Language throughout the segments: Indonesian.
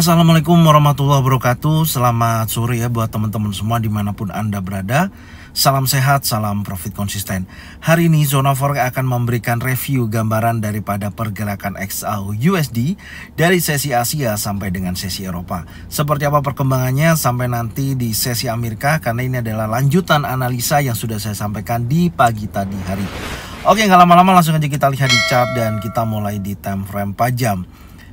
Assalamualaikum warahmatullahi wabarakatuh Selamat sore ya buat teman-teman semua dimanapun Anda berada Salam sehat, salam profit konsisten Hari ini Zona Forex akan memberikan review gambaran daripada pergerakan XAU USD Dari sesi Asia sampai dengan sesi Eropa Seperti apa perkembangannya sampai nanti di sesi Amerika Karena ini adalah lanjutan analisa yang sudah saya sampaikan di pagi tadi hari Oke nggak lama-lama langsung aja kita lihat di chart dan kita mulai di time frame pajam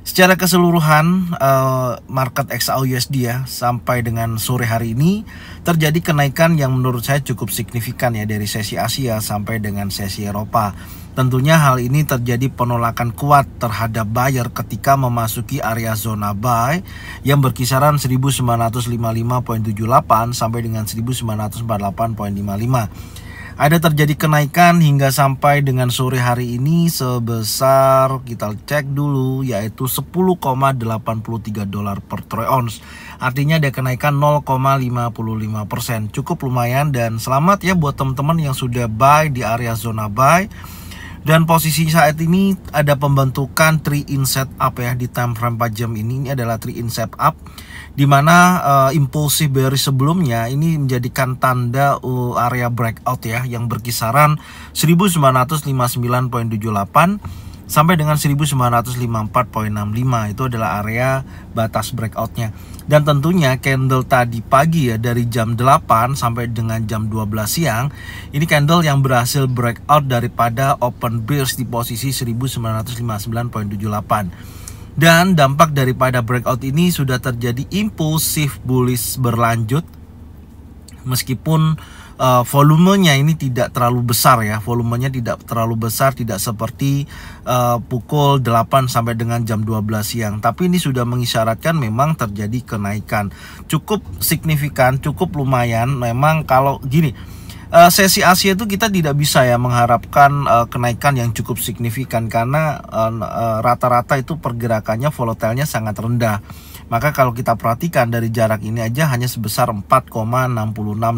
Secara keseluruhan eh, market XAU USD ya sampai dengan sore hari ini terjadi kenaikan yang menurut saya cukup signifikan ya dari sesi Asia sampai dengan sesi Eropa. Tentunya hal ini terjadi penolakan kuat terhadap buyer ketika memasuki area zona buy yang berkisaran 1955.78 sampai dengan 1948.55 ada terjadi kenaikan hingga sampai dengan sore hari ini sebesar kita cek dulu yaitu 10,83 dolar per troy ounce. Artinya ada kenaikan 0,55%. Cukup lumayan dan selamat ya buat teman-teman yang sudah buy di area zona buy. Dan posisi saat ini ada pembentukan 3 in set up ya di time frame 4 jam ini. Ini adalah 3 in set up dimana uh, eh, impulsif bearish sebelumnya ini menjadikan tanda eh, area breakout ya yang berkisaran 1959.78 sampai dengan 1954.65 itu adalah area batas breakoutnya dan tentunya candle tadi pagi ya dari jam 8 sampai dengan jam 12 siang ini candle yang berhasil breakout daripada open bears di posisi 1959.78 dan dampak daripada breakout ini sudah terjadi impulsif bullish berlanjut meskipun uh, volumenya ini tidak terlalu besar ya volumenya tidak terlalu besar tidak seperti uh, pukul 8 sampai dengan jam 12 siang tapi ini sudah mengisyaratkan memang terjadi kenaikan cukup signifikan cukup lumayan memang kalau gini uh, sesi Asia itu kita tidak bisa ya mengharapkan uh, kenaikan yang cukup signifikan karena eh, rata-rata uh, uh, itu pergerakannya volatilnya sangat rendah. Maka kalau kita perhatikan dari jarak ini aja hanya sebesar 4,66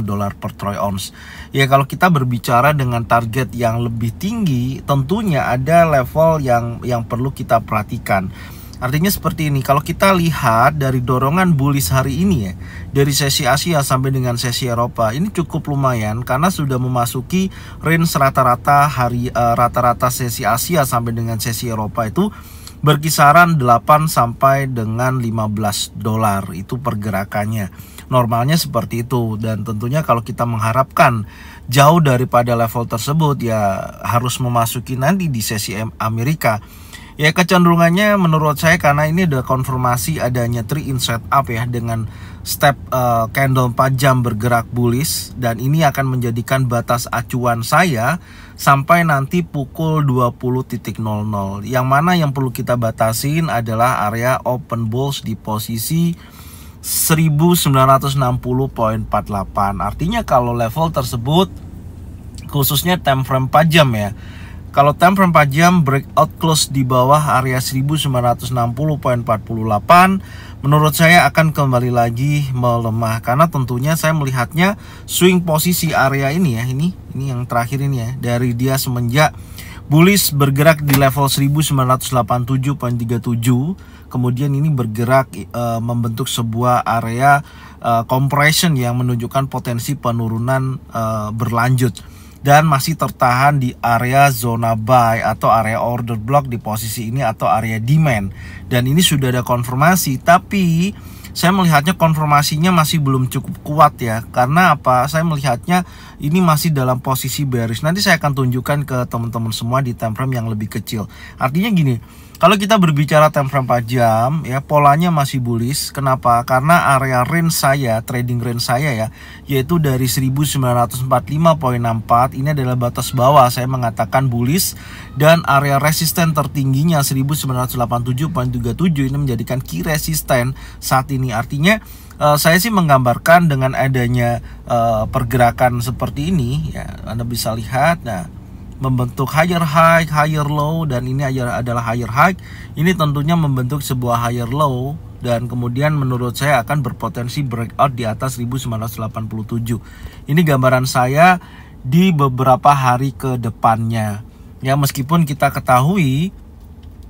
dolar per troy ounce. Ya kalau kita berbicara dengan target yang lebih tinggi, tentunya ada level yang yang perlu kita perhatikan Artinya seperti ini, kalau kita lihat dari dorongan bullish hari ini ya, dari sesi Asia sampai dengan sesi Eropa, ini cukup lumayan karena sudah memasuki range rata-rata hari eh, rata-rata uh, sesi Asia sampai dengan sesi Eropa itu berkisaran 8 sampai dengan 15 dolar itu pergerakannya. Normalnya seperti itu dan tentunya kalau kita mengharapkan jauh daripada level tersebut ya harus memasuki nanti di sesi Amerika Ya kecenderungannya menurut saya karena ini udah konfirmasi adanya three in up ya dengan step uh, candle 4 jam bergerak bullish dan ini akan menjadikan batas acuan saya sampai nanti pukul 20.00. Yang mana yang perlu kita batasin adalah area open bulls di posisi 1960.48. Artinya kalau level tersebut khususnya time frame 4 jam ya kalau time frame 4 jam breakout close di bawah area 1960.48 menurut saya akan kembali lagi melemah karena tentunya saya melihatnya swing posisi area ini ya ini ini yang terakhir ini ya dari dia semenjak bullish bergerak di level 1987.37 kemudian ini bergerak e, membentuk sebuah area e, compression yang menunjukkan potensi penurunan e, berlanjut dan masih tertahan di area zona buy atau area order block di posisi ini atau area demand dan ini sudah ada konfirmasi tapi saya melihatnya konfirmasinya masih belum cukup kuat ya karena apa saya melihatnya ini masih dalam posisi bearish. Nanti saya akan tunjukkan ke teman-teman semua di time frame yang lebih kecil. Artinya gini, kalau kita berbicara time frame 4 jam, ya polanya masih bullish. Kenapa? Karena area range saya, trading range saya ya, yaitu dari 1945.64 ini adalah batas bawah. Saya mengatakan bullish dan area resisten tertingginya 1987.37 ini menjadikan key resisten saat ini. Artinya Eh, saya sih menggambarkan dengan adanya uh, pergerakan seperti ini ya Anda bisa lihat nah membentuk higher high, higher low dan ini adalah higher high. Ini tentunya membentuk sebuah higher low dan kemudian menurut saya akan berpotensi breakout di atas 1987. Ini gambaran saya di beberapa hari ke depannya. Ya meskipun kita ketahui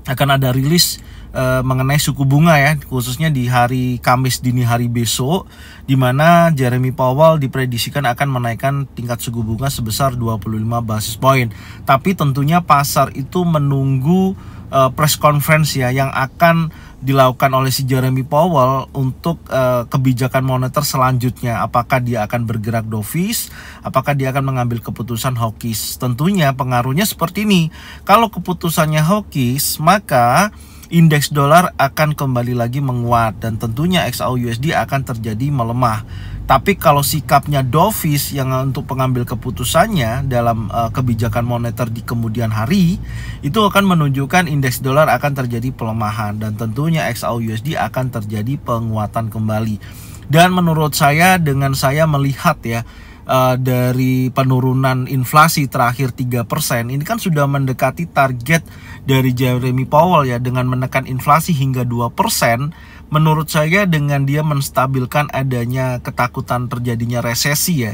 akan ada rilis Eh, mengenai suku bunga ya khususnya di hari Kamis dini hari besok di mana Jeremy Powell diprediksikan akan menaikkan tingkat suku bunga sebesar 25 basis point. Tapi tentunya pasar itu menunggu e, press conference ya yang akan dilakukan oleh si Jeremy Powell untuk uh, kebijakan moneter selanjutnya apakah dia akan bergerak dovish apakah dia akan mengambil keputusan hawkish tentunya pengaruhnya seperti ini kalau keputusannya hawkish maka indeks dolar akan kembali lagi menguat dan tentunya XAU USD akan terjadi melemah. Tapi kalau sikapnya dovish yang untuk pengambil keputusannya dalam uh, kebijakan moneter di kemudian hari itu akan menunjukkan indeks dolar akan terjadi pelemahan dan tentunya XAU USD akan terjadi penguatan kembali. Dan menurut saya dengan saya melihat ya Eh, dari penurunan inflasi terakhir 3%, ini kan sudah mendekati target dari Jeremy Powell ya dengan menekan inflasi hingga 2%, menurut saya dengan dia menstabilkan adanya ketakutan terjadinya resesi ya,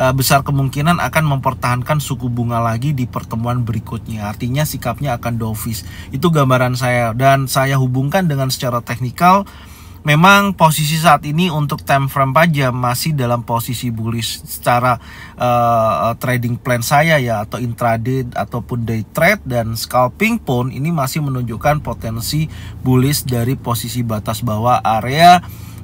eh, besar kemungkinan akan mempertahankan suku bunga lagi di pertemuan berikutnya. Artinya sikapnya akan dovish. Itu gambaran saya dan saya hubungkan dengan secara teknikal memang posisi saat ini untuk time frame saja masih dalam posisi bullish secara uh, trading plan saya ya atau intraday ataupun day trade dan scalping pun ini masih menunjukkan potensi bullish dari posisi batas bawah area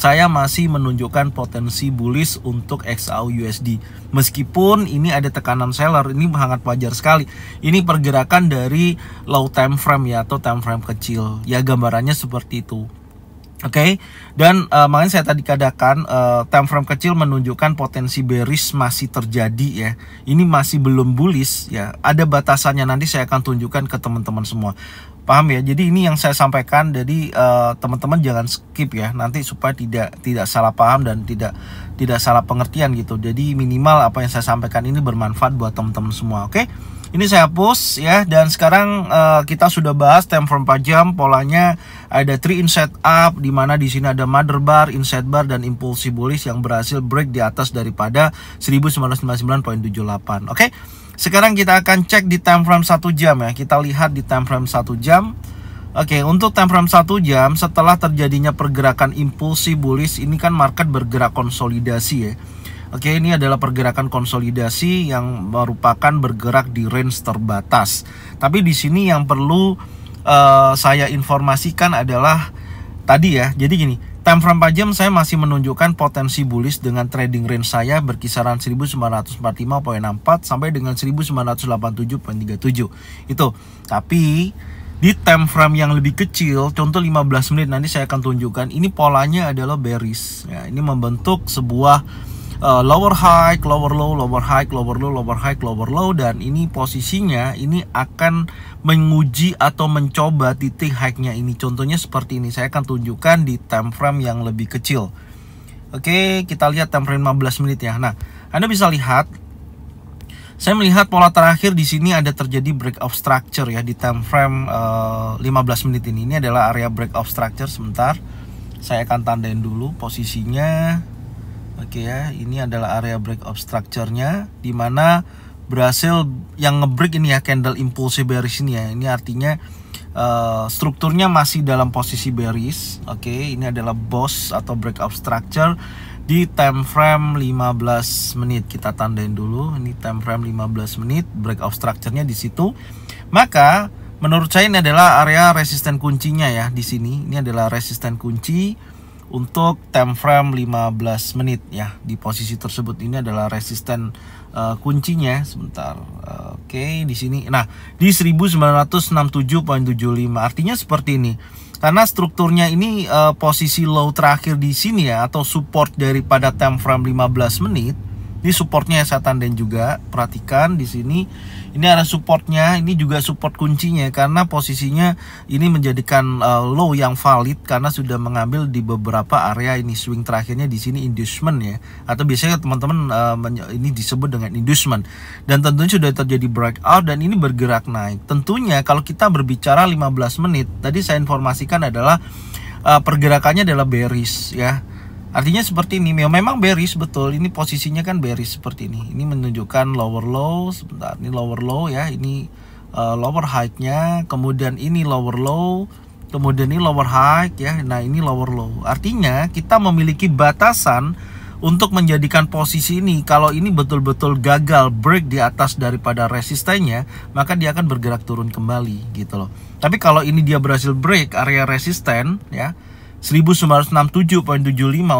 saya masih menunjukkan potensi bullish untuk XAU USD. Meskipun ini ada tekanan seller, ini sangat wajar sekali. Ini pergerakan dari low time frame ya atau time frame kecil. Ya gambarannya seperti itu. Oke, okay? dan uh, makanya saya tadi katakan uh, time frame kecil menunjukkan potensi bearish masih terjadi ya. Ini masih belum bullish ya. Ada batasannya nanti saya akan tunjukkan ke teman-teman semua paham ya jadi ini yang saya sampaikan jadi uh, teman-teman jangan skip ya nanti supaya tidak tidak salah paham dan tidak tidak salah pengertian gitu jadi minimal apa yang saya sampaikan ini bermanfaat buat teman-teman semua oke okay? ini saya hapus ya dan sekarang uh, kita sudah bahas time frame 4 jam polanya ada 3 inset up di mana di sini ada mother bar, inset bar dan impulsi bullish yang berhasil break di atas daripada 1999.78. Oke. Okay? Sekarang kita akan cek di time frame 1 jam ya. Kita lihat di time frame 1 jam. Oke, okay, untuk time frame 1 jam setelah terjadinya pergerakan impulsi bullish ini kan market bergerak konsolidasi ya Oke, ini adalah pergerakan konsolidasi yang merupakan bergerak di range terbatas. Tapi di sini yang perlu uh, saya informasikan adalah tadi ya. Jadi gini, time frame jam saya masih menunjukkan potensi bullish dengan trading range saya berkisaran 1945.64 sampai dengan 1987.37. Itu. Tapi di time frame yang lebih kecil, contoh 15 menit nanti saya akan tunjukkan, ini polanya adalah bearish. Ya, ini membentuk sebuah uh, lower high, lower low, lower high, lower low, lower high, lower low dan ini posisinya ini akan menguji atau mencoba titik high-nya ini. Contohnya seperti ini. Saya akan tunjukkan di time frame yang lebih kecil. Oke, kita lihat time frame 15 menit ya. Nah, Anda bisa lihat saya melihat pola terakhir di sini ada terjadi break of structure ya di time frame uh, eh, 15 menit ini. Ini adalah area break of structure sebentar. Saya akan tandain dulu posisinya. Oke okay ya, ini adalah area break of structure-nya di mana berhasil yang ngebreak ini ya candle impulse bearish ini ya. Ini artinya uh, strukturnya masih dalam posisi bearish. Oke, okay, ini adalah boss atau break of structure di time frame 15 menit. Kita tandain dulu. Ini time frame 15 menit, break of structure-nya di situ. Maka menurut saya ini adalah area resisten kuncinya ya di sini. Ini adalah resisten kunci untuk time frame 15 menit ya di posisi tersebut ini adalah resisten uh, kuncinya sebentar uh, oke okay, di sini nah di 1967.75 artinya seperti ini karena strukturnya ini uh, posisi low terakhir di sini ya atau support daripada time frame 15 menit ini supportnya setan saya tanden juga perhatikan di sini ini ada supportnya ini juga support kuncinya karena posisinya ini menjadikan uh, eh, low yang valid karena sudah mengambil di beberapa area ini swing terakhirnya di sini inducement ya atau biasanya teman-teman uh, ini disebut dengan inducement dan tentunya sudah terjadi breakout dan ini bergerak naik tentunya kalau kita berbicara 15 menit tadi saya informasikan adalah uh, pergerakannya adalah bearish ya Artinya seperti ini, memang bearish betul. Ini posisinya kan bearish seperti ini. Ini menunjukkan lower low, sebentar. Ini lower low ya, ini uh, lower high-nya, kemudian ini lower low, kemudian ini lower high ya. Nah, ini lower low. Artinya kita memiliki batasan untuk menjadikan posisi ini kalau ini betul-betul gagal break di atas daripada resistennya maka dia akan bergerak turun kembali gitu loh tapi kalau ini dia berhasil break area resisten ya 1967.75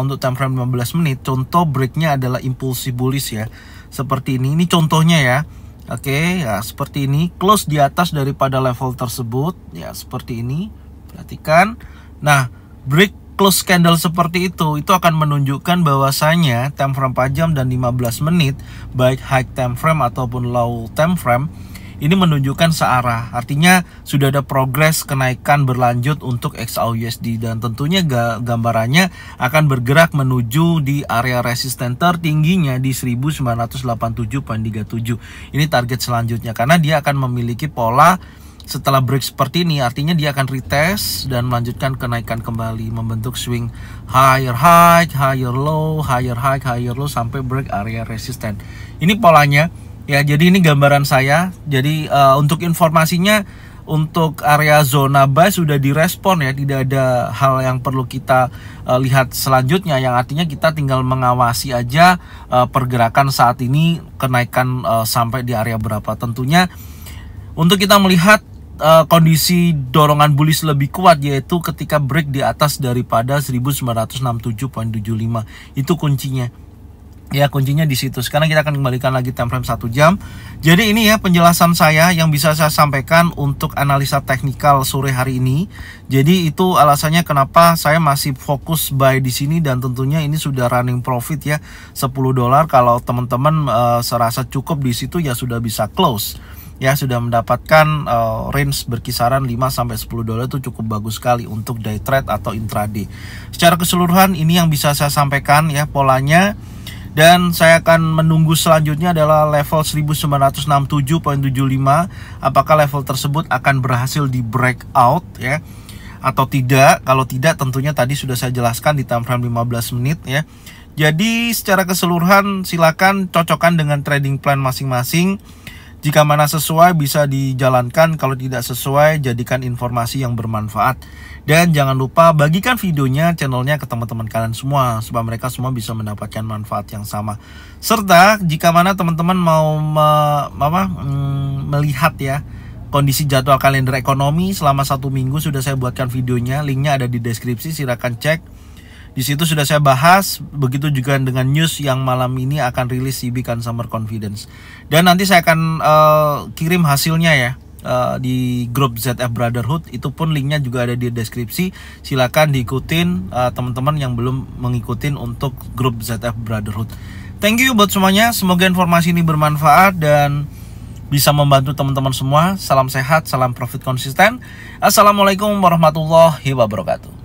untuk time frame 15 menit contoh breaknya adalah impulsi bullish ya seperti ini ini contohnya ya oke okay, ya seperti ini close di atas daripada level tersebut ya seperti ini perhatikan nah break close candle seperti itu itu akan menunjukkan bahwasanya time frame 4 jam dan 15 menit baik high time frame ataupun low time frame ini menunjukkan searah. Artinya sudah ada progres kenaikan berlanjut untuk XAUUSD dan tentunya gambarannya akan bergerak menuju di area resisten tertingginya di 1987.37. Ini target selanjutnya karena dia akan memiliki pola setelah break seperti ini artinya dia akan retest dan melanjutkan kenaikan kembali membentuk swing higher high, higher low, higher high, higher low sampai break area resisten. Ini polanya Ya, jadi ini gambaran saya. Jadi uh, untuk informasinya untuk area zona bus sudah direspon ya, tidak ada hal yang perlu kita uh, lihat selanjutnya yang artinya kita tinggal mengawasi aja uh, pergerakan saat ini kenaikan uh, sampai di area berapa. Tentunya untuk kita melihat kondisi dorongan bullish lebih kuat yaitu ketika break di atas daripada 1967.75 itu kuncinya Ya kuncinya di situ. Sekarang kita akan kembalikan lagi time frame 1 jam. Jadi ini ya penjelasan saya yang bisa saya sampaikan untuk analisa teknikal sore hari ini. Jadi itu alasannya kenapa saya masih fokus buy di sini dan tentunya ini sudah running profit ya 10 dolar kalau teman-teman uh, serasa cukup di situ ya sudah bisa close ya sudah mendapatkan uh, range berkisaran 5 sampai 10 dolar itu cukup bagus sekali untuk day trade atau intraday. Secara keseluruhan ini yang bisa saya sampaikan ya polanya dan saya akan menunggu selanjutnya adalah level 1967.75 apakah level tersebut akan berhasil di breakout ya atau tidak kalau tidak tentunya tadi sudah saya jelaskan di time frame 15 menit ya jadi secara keseluruhan silakan cocokkan dengan trading plan masing-masing jika mana sesuai bisa dijalankan, kalau tidak sesuai jadikan informasi yang bermanfaat. Dan jangan lupa bagikan videonya, channelnya ke teman-teman kalian semua, supaya mereka semua bisa mendapatkan manfaat yang sama. Serta jika mana teman-teman mau me, apa, mm, melihat ya, kondisi jadwal kalender ekonomi selama satu minggu sudah saya buatkan videonya linknya ada di deskripsi silahkan cek di situ sudah saya bahas, begitu juga dengan news yang malam ini akan rilis CB Consumer kan Confidence. Dan nanti saya akan uh, kirim hasilnya ya uh, di grup ZF Brotherhood. Itu pun linknya juga ada di deskripsi. Silakan diikutin uh, teman-teman yang belum mengikutin untuk grup ZF Brotherhood. Thank you buat semuanya. Semoga informasi ini bermanfaat dan bisa membantu teman-teman semua. Salam sehat, salam profit konsisten. Assalamualaikum warahmatullahi wabarakatuh.